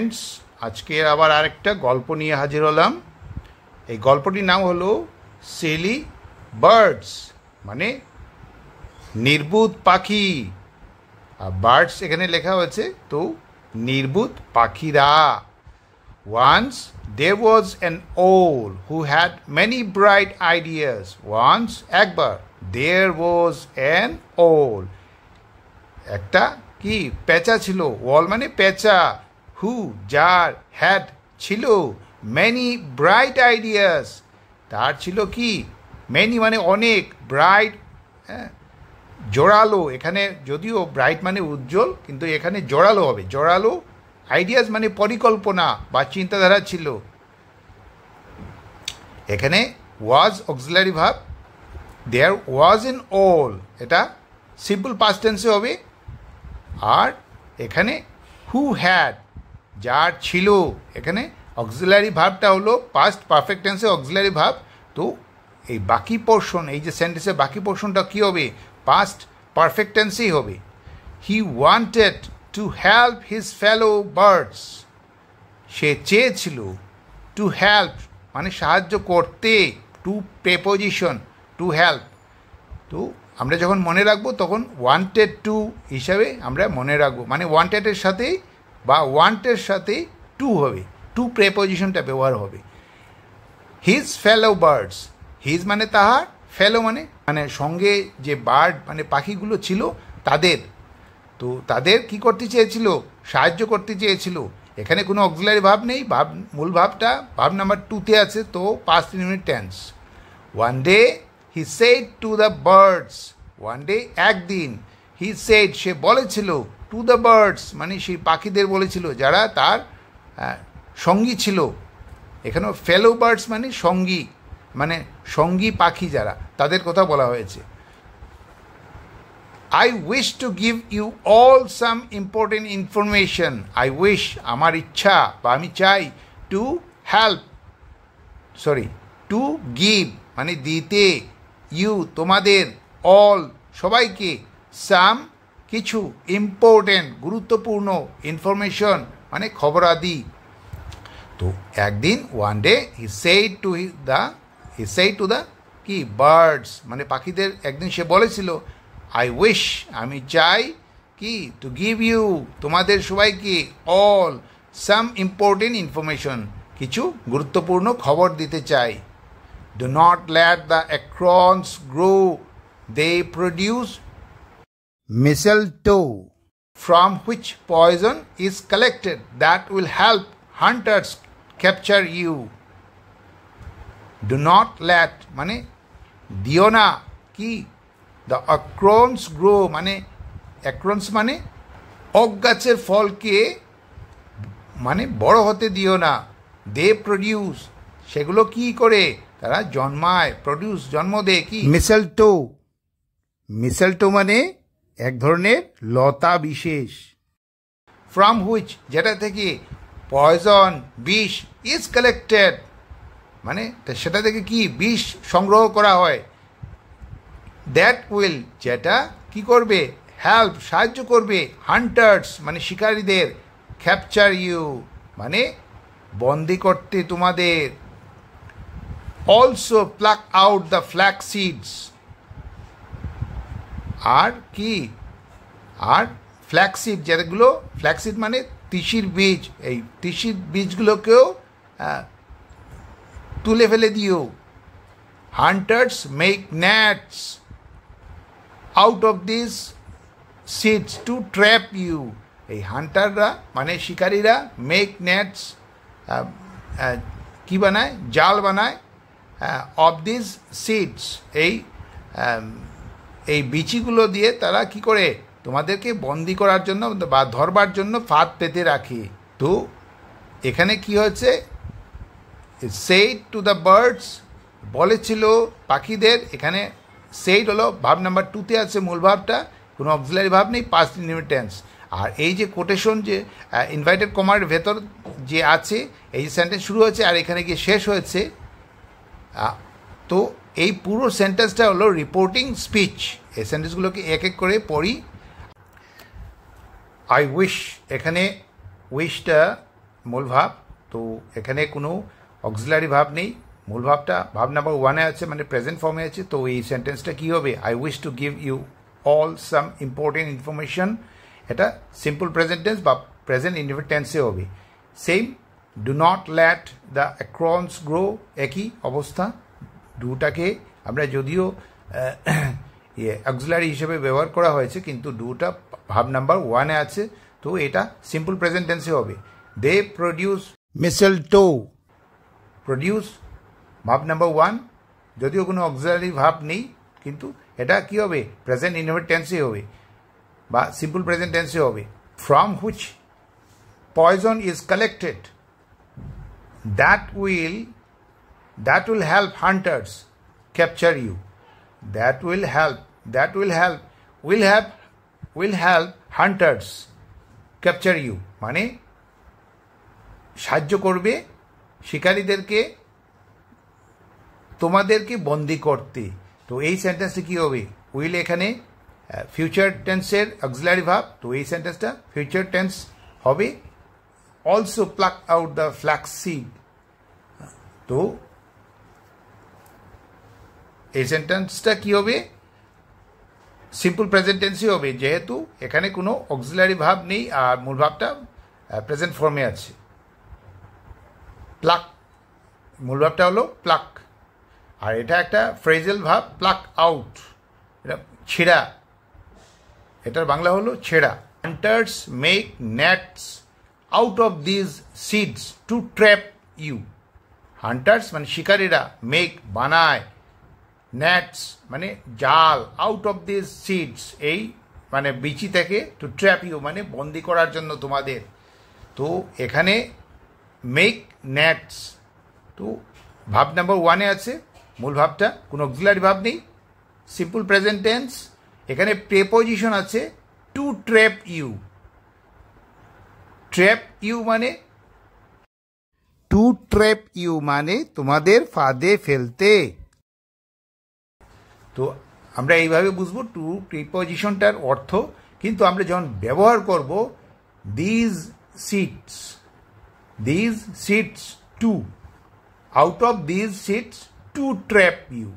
Friends আজকের আবার আরেকটা গল্প নিয়ে হাজির হলাম এই গল্পটির নাম হলো সেলি বার্ডস মানে নির্বুধ পাখি আর বার্ডস এখানে লেখা হয়েছে তো নির্বুধ পাখিরা once they was an owl who had many bright ideas once একবার দেয়ার ওয়াজ অ্যান ওল একটা কি পেঁচা ছিল ওয়াল মানে পেঁচা হু যার হ্যাড ছিল ম্যানি ব্রাইট আইডিয়াস তার ছিল কি ম্যানি মানে অনেক ব্রাইট হ্যাঁ জোরালো এখানে যদিও ব্রাইট মানে উজ্জ্বল কিন্তু এখানে জোরালো হবে জোরালো আইডিয়াস মানে পরিকল্পনা বা চিন্তাধারা ছিল এখানে ওয়াজ অক্সিলারি ভাব দেয়ার ওয়াজ ইন অল এটা সিম্পল পাস্টেন্সে হবে আর এখানে হু হ্যাড যার ছিল এখানে অক্সিলারি ভাবটা হলো পাস্ট পারফেক্ট টেন্সে অক্সিলারি ভাব তো এই বাকি পোর্শন এই যে সেন্টেন্সের বাকি পোর্শনটা কী হবে পাস্ট পারফেক্ট টেন্সেই হবে he wanted to help his fellow birds সে চেয়েছিল টু হেল্প মানে সাহায্য করতে টু প্রেপোজিশন টু হেল্প তো আমরা যখন মনে রাখবো তখন ওয়ান্টেড টু হিসাবে আমরা মনে রাখবো মানে ওয়ান্টেডের সাথেই বা ওয়ান্টের সাথে টু হবে টু প্রেপোজিশনটা ব্যবহার হবে হিজ ফেলো বার্ডস হিজ মানে তাহার ফেলো মানে মানে সঙ্গে যে বার্ড মানে পাখিগুলো ছিল তাদের তো তাদের কি করতে চেয়েছিল সাহায্য করতে চেয়েছিল এখানে কোনো অক্সিলারি ভাব নেই ভাব মূল ভাবটা ভাব নাম্বার টুতে আছে তো পাঁচ তিন minute tense one day he said to the birds one day একদিন হি সেড সে বলেছিল টু দ্য বার্ডস মানে সেই পাখিদের বলেছিল যারা তার সঙ্গী ছিল এখানেও ফেলো বার্ডস মানে সঙ্গী মানে সঙ্গী পাখি যারা তাদের কথা বলা হয়েছে I wish to give you all some important information I wish আমার ইচ্ছা বা আমি চাই to help sorry to give মানে দিতে ইউ তোমাদের অল সবাইকে সাম কিছু ইম্পর্টেন্ট গুরুত্বপূর্ণ ইনফরমেশন মানে আদি তো একদিন one day he said to the he said to the কি বার্ডস মানে পাখিদের একদিন সে বলেছিল আই উইশ আমি চাই কি টু গিভ ইউ তোমাদের সবাইকে অল সাম ইম্পর্টেন্ট ইনফরমেশন কিছু গুরুত্বপূর্ণ খবর দিতে চাই do not let the acorns grow they produce mistletoe from which poison is collected that will help hunters capture you. Do not let মানে দিও না কি দ্য অ্যাক্রনস গ্রো মানে অ্যাক্রনস মানে অক গাছের ফলকে মানে বড় হতে দিও না দে প্রডিউস সেগুলো কি করে তারা জন্মায় প্রডিউস জন্ম দেয় কি মিসেলটো মিসেলটো মানে এক ধরনের লতা বিশেষ ফ্রম হুইচ যেটা থেকে পয়জন বিষ ইজ কালেক্টেড মানে সেটা থেকে কি বিষ সংগ্রহ করা হয় দ্যাট উইল যেটা কি করবে হেল্প সাহায্য করবে হান্টার্স মানে শিকারীদের ক্যাপচার ইউ মানে বন্দি করতে তোমাদের also pluck out the flax seeds আর কি আর ফ্ল্যাক্সিড যেগুলো ফ্ল্যাক্সিড মানে তিসির বীজ এই তিসির বীজগুলোকেও তুলে ফেলে দিও hunters make nets out of this seeds to trap you এই হান্টাররা মানে শিকারীরা মেক ন্যাটস কি বানায় জাল বানায় অফ দিস সিডস এই এই বিচিগুলো দিয়ে তারা কি করে তোমাদেরকে বন্দি করার জন্য বা ধরবার জন্য ফাঁদ পেতে রাখে তো এখানে কি হয়েছে সেইড টু দ্য বার্ডস বলেছিল পাখিদের এখানে সেইড হলো ভাব নাম্বার টুতে আছে মূল ভাবটা কোনো অক্সিলারি ভাব নেই পাস্ট টেন্স আর এই যে কোটেশন যে ইনভাইটেড কমার ভেতর যে আছে এই যে সেন্টেন্স শুরু হয়েছে আর এখানে গিয়ে শেষ হয়েছে তো এই পুরো সেন্টেন্সটা হলো রিপোর্টিং স্পিচ এই সেন্টেন্সগুলোকে এক এক করে পড়ি আই উইশ এখানে উইশটা মূল ভাব তো এখানে কোনো অক্সিলারি ভাব নেই মূল ভাবটা ভাব নাম্বার ওয়ানে আছে মানে প্রেজেন্ট ফর্মে আছে তো এই সেন্টেন্সটা কী হবে I wish to give you all some important information এটা সিম্পল প্রেজেন্ট টেন্স বা প্রেজেন্ট ইন্ডিভিড টেন্সে হবে same do not let the acorns grow একই অবস্থা দুটাকে আমরা যদিও ইয়ে অ্যাক্সুলারি হিসেবে ব্যবহার করা হয়েছে কিন্তু ডুটা ভাব নাম্বার ওয়ানে আছে তো এটা সিম্পল প্রেজেন্টেন্সে হবে they produce mistletoe produce ভাব নাম্বার ওয়ান যদিও কোনো অক্সিলারি ভাব নেই কিন্তু এটা কি হবে প্রেজেন্ট ইনভার্টেন্সে হবে বা সিম্পল প্রেজেন্টেন্সে হবে from which poison is collected that will that will help hunters capture you that will help that will help will help will help hunters capture you মানে সাহায্য করবে শিকারীদেরকে তোমাদেরকে বন্দি করতে তো এই সেন্টেন্সটা কী হবে উইল এখানে ফিউচার টেন্সের অক্সিলারি ভাব তো এই সেন্টেন্সটা ফিউচার টেন্স হবে also pluck out the flaxseed তো এই সেন্টেন্সটা কী হবে সিম্পল প্রেজেন্টেন্সই হবে যেহেতু এখানে কোনো অক্সিলারি ভাব নেই আর মূল ভাবটা প্রেজেন্ট ফর্মে আছে প্লাক মূল ভাবটা হলো প্লাক আর এটা একটা ফ্রেজেল ভাব প্লাক আউট এটা ছেঁড়া এটার বাংলা হলো ছেঁড়া hunters make nets out of these seeds to trap you hunters মানে শিকারীরা মেক বানায় ন্যাটস মানে জাল আউট অফ দিস সিডস এই মানে বিচি থেকে টু ট্র্যাপ ইউ মানে বন্দি করার জন্য তোমাদের তো এখানে মেক ন্যাটস তো ভাব নাম্বার ওয়ানে আছে মূল ভাবটা কোনো অক্সিলারি ভাব নেই সিম্পল প্রেজেন্ট টেন্স এখানে প্রেপোজিশন আছে to trap you trap you মানে টু ট্র্যাপ ইউ মানে তোমাদের ফাঁদে ফেলতে তো আমরা এইভাবে বুঝবো টু প্রিপজিশনটার অর্থ কিন্তু আমরা যখন ব্যবহার করব these seeds these seeds to out of these seeds to trap you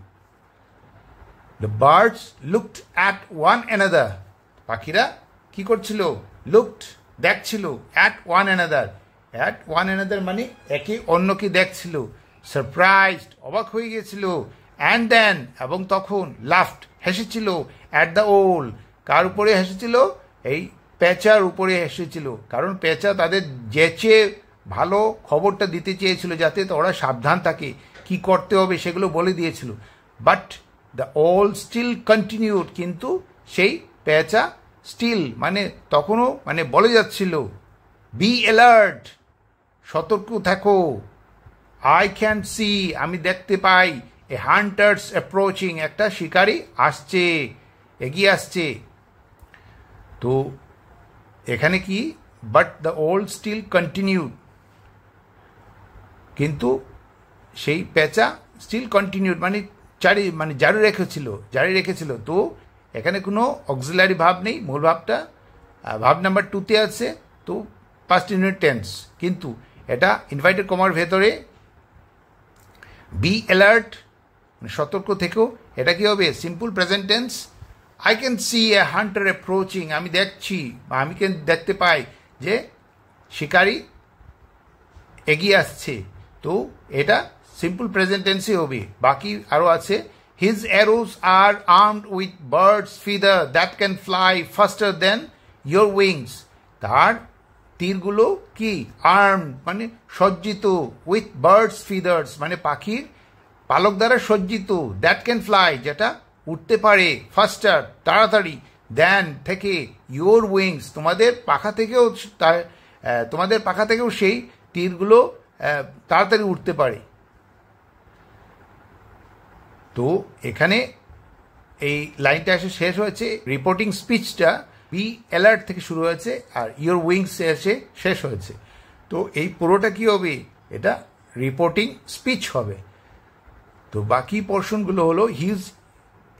the birds looked at one another পাখিরা কি করছিল লুকড দেখছিল at one another at one another মানে একে অন্যকে দেখছিল সারপ্রাইজড অবাক হয়ে গেছিল অ্যান্ড দেন এবং তখন লাফট হেসেছিল অ্যাট দ্য ওল কার উপরে হেসেছিল এই পেঁচার উপরে হেসেছিল কারণ পেঁচা তাদের জেচে ভালো খবরটা দিতে চেয়েছিল যাতে ওরা সাবধান থাকে কি করতে হবে সেগুলো বলে দিয়েছিল but the owl still continued কিন্তু সেই পেঁচা স্টিল মানে তখনও মানে বলে যাচ্ছিল বি অ্যালার্ট সতর্ক থাকো আই ক্যান সি আমি দেখতে পাই এ হান্টার্স অ্যাপ্রোচিং একটা শিকারি আসছে এগিয়ে আসছে তো এখানে কি but the owl still continue কিন্তু সেই পেঁচা স্টিল কন্টিনিউ মানে চারি মানে জারি রেখেছিল জারি রেখেছিল তো এখানে কোনো অক্সিলারি ভাব নেই মূল ভাবটা ভাব নাম্বার টুতে আছে তো পাস্ট ইউনিট টেন্স কিন্তু এটা ইনভাইটেড কমার ভেতরে বি অ্যালার্ট মানে সতর্ক থেকেও এটা কি হবে simple present tense I can see a hunter approaching আমি দেখছি বা আমি কেন দেখতে পাই যে শিকারী এগিয়ে আসছে তো এটা সিম্পল প্রেজেন্টেন্সই হবে বাকি আরও আছে his arrows are armed with birds feather that can fly faster than your wings তার তীরগুলো কি আর্ম মানে সজ্জিত উইথ বার্ডস ফিদার্স মানে পাখির পালক দ্বারা সজ্জিত দ্যাট ক্যান ফ্লাই যেটা উঠতে পারে ফাস্টার তাড়াতাড়ি দেন থেকে ইয়োর উইংস তোমাদের পাখা থেকেও তোমাদের পাখা থেকেও সেই তীরগুলো তাড়াতাড়ি উঠতে পারে তো এখানে এই লাইনটা এসে শেষ হয়েছে রিপোর্টিং স্পিচটা বি অ্যালার্ট থেকে শুরু হয়েছে আর ইয়োর উইংস এসে শেষ হয়েছে তো এই পুরোটা কি হবে এটা রিপোর্টিং স্পিচ হবে তো বাকি পোর্শনগুলো হলো his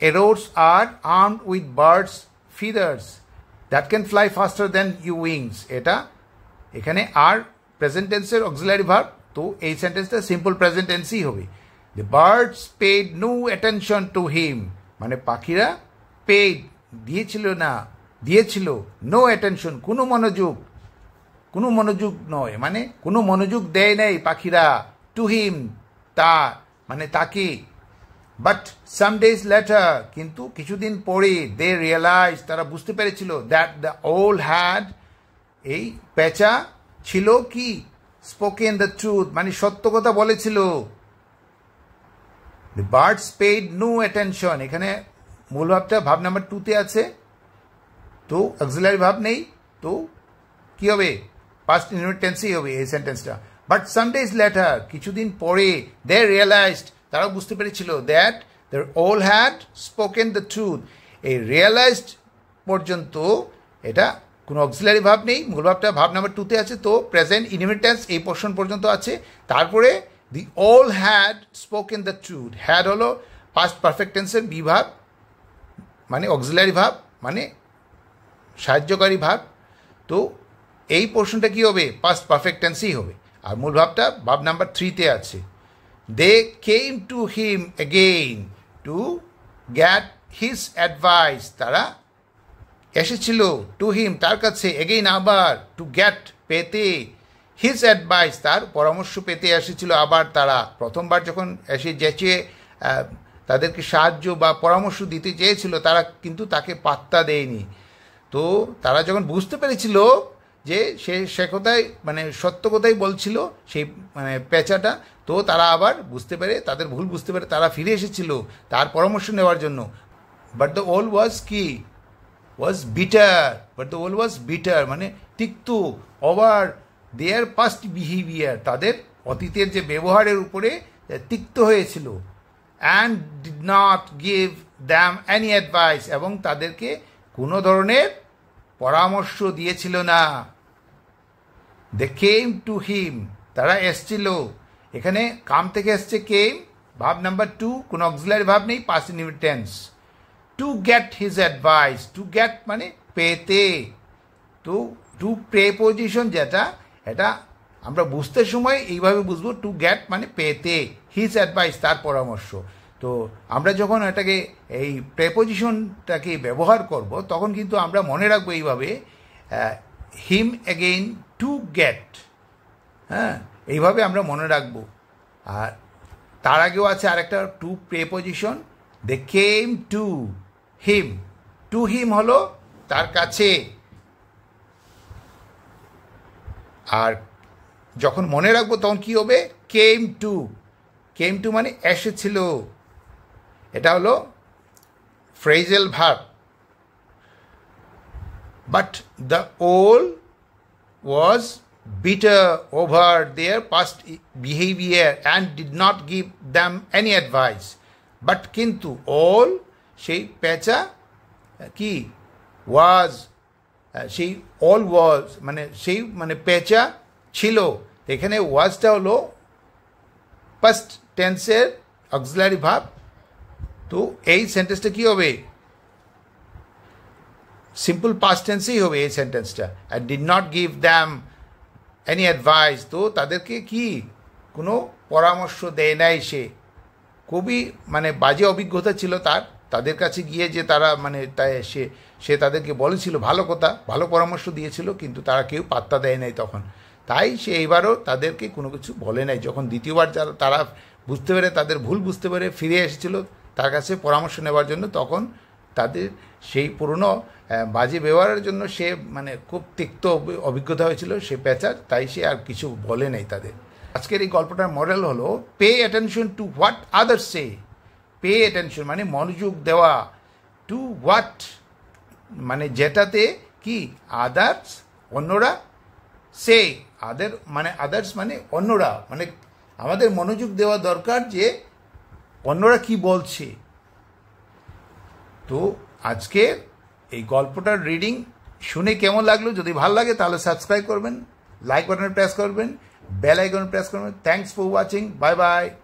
arrows are armed with birds feathers that can fly faster than you wings এটা এখানে আর প্রেজেন্টেন্সের অক্সিলারি ভার্ব তো এই সেন্টেন্সটা সিম্পল প্রেজেন্টেন্সই হবে the birds paid no attention to him মানে পাখিরা পেড দিয়েছিল না দিয়েছিল নো অ্যাটেনশন কোনো মনোযোগ কোনো মনোযোগ নয় মানে কোনো মনোযোগ দেয় নাই পাখিরা টু হিম তার মানে তাকে বাট সাম ডেজ লেটার কিন্তু কিছুদিন পরে দে রিয়েলাইজ তারা বুঝতে পেরেছিল দ্যাট দ্য ওল হ্যাড এই পেঁচা ছিল কি স্পোকেন দ্য ট্রুথ মানে সত্য কথা বলেছিল the birds paid no attention এখানে মূল ভাবটা ভাব নাম্বার টুতে আছে তো অক্সিলারি ভাব নেই তো কি হবে পাস্ট ইউনিট টেন্সেই হবে এই সেন্টেন্সটা বাট সানডেজ লেটার কিছুদিন পরে দে রিয়েলাইজড তারাও বুঝতে পেরেছিল that they all had spoken the truth এই রিয়েলাইজড পর্যন্ত এটা কোনো অক্সিলারি ভাব নেই মূল ভাবটা ভাব নাম্বার টুতে আছে তো প্রেজেন্ট ইনভিটেন্স এই পোর্শন পর্যন্ত আছে তারপরে they all had spoken the truth had হলো পাস্ট পারফেক্টেন্সের বিভাব মানে অক্সিলারি ভাব মানে সাহায্যকারী ভাব তো এই পোর্শনটা কী হবে পাস্ট পারফেক্টেন্সই হবে আর মূল ভাবটা ভাব নাম্বার থ্রিতে আছে they came to him again to get his advice তারা এসেছিল টু হিম তার কাছে এগেইন আবার টু গ্যাট পেতে হিজ অ্যাডভাইস তার পরামর্শ পেতে এসেছিল আবার তারা প্রথমবার যখন এসে যেচে তাদেরকে সাহায্য বা পরামর্শ দিতে চেয়েছিল তারা কিন্তু তাকে পাত্তা দেয়নি তো তারা যখন বুঝতে পেরেছিল যে সে সে কোথায় মানে সত্য কোথায় বলছিল সেই মানে পেঁচাটা তো তারা আবার বুঝতে পারে তাদের ভুল বুঝতে পারে তারা ফিরে এসেছিল তার পরামর্শ নেওয়ার জন্য বাট দ্য ওল ওয়াজ কি ওয়াজ বিটার বাট দ্য ওল ওয়াজ বিটার মানে তিক্ত ওভার দেয়ার পাস্ট বিহেভিয়ার তাদের অতীতের যে ব্যবহারের উপরে তিক্ত হয়েছিল and did not give them any advice এবং তাদেরকে কোনো ধরনের পরামর্শ দিয়েছিল না দে কেম টু হিম তারা এসছিল এখানে কাম থেকে এসছে কেম ভাব নাম্বার টু কোন অক্সিলারি ভাব নেই past tense to get his advice to get মানে পেতে তো টু প্রেপোজিশন যেটা এটা আমরা বুঝতে সময় এইভাবে বুঝবো টু গেট মানে পেতে হিজ অ্যাডভাইস তার পরামর্শ তো আমরা যখন এটাকে এই প্রেপোজিশনটাকে ব্যবহার করব তখন কিন্তু আমরা মনে রাখবো এইভাবে হিম অ্যাগেইন টু গেট হ্যাঁ এইভাবে আমরা মনে রাখবো আর তার আগেও আছে আরেকটা to preposition they came to him to him হলো তার কাছে আর যখন মনে রাখবো তখন কি হবে কেম টু কেম টু মানে এসেছিল এটা হলো ফ্রেজেল ভাব but the owl was bitter over their past behavior and did not give them any advice. But কিন্তু all সেই পেঁচা কি ওয়াজ সেই অল ওয়াজ মানে সেই মানে পেঁচা ছিল এখানে ওয়াজটা হলো ফার্স্ট টেন্সের অক্সিলারি ভাব তো এই সেন্টেন্সটা কী হবে সিম্পল পাস টেন্সেই হবে এই সেন্টেন্সটা and did not give them any advice তো তাদেরকে কি কোনো পরামর্শ দেয় নাই সে খুবই মানে বাজে অভিজ্ঞতা ছিল তার তাদের কাছে গিয়ে যে তারা মানে তাই সে সে তাদেরকে বলেছিল ভালো কথা ভালো পরামর্শ দিয়েছিল কিন্তু তারা কেউ পাত্তা দেয় নাই তখন তাই সে এইবারও তাদেরকে কোনো কিছু বলে নাই যখন দ্বিতীয়বার যারা তারা বুঝতে পেরে তাদের ভুল বুঝতে পেরে ফিরে এসেছিল তার কাছে পরামর্শ নেওয়ার জন্য তখন তাদের সেই পুরনো বাজে ব্যবহারের জন্য সে মানে খুব তিক্ত অভিজ্ঞতা হয়েছিল সে প্যাচার তাই সে আর কিছু বলে নাই তাদের আজকের এই গল্পটার মডেল হলো pay attention to what others say pay attention মানে মনোযোগ দেওয়া টু হোয়াট মানে যেটাতে কি আদার্স অন্যরা সে আদার মানে আদার্স মানে অন্যরা মানে আমাদের মনোযোগ দেওয়া দরকার যে অন্যরা কি বলছে তো আজকে এই গল্পটার রিডিং শুনে কেমন লাগলো যদি ভালো লাগে তাহলে সাবস্ক্রাইব করবেন লাইক বাটনে প্রেস করবেন বেল আইকন প্রেস করবেন thanks for watching bye by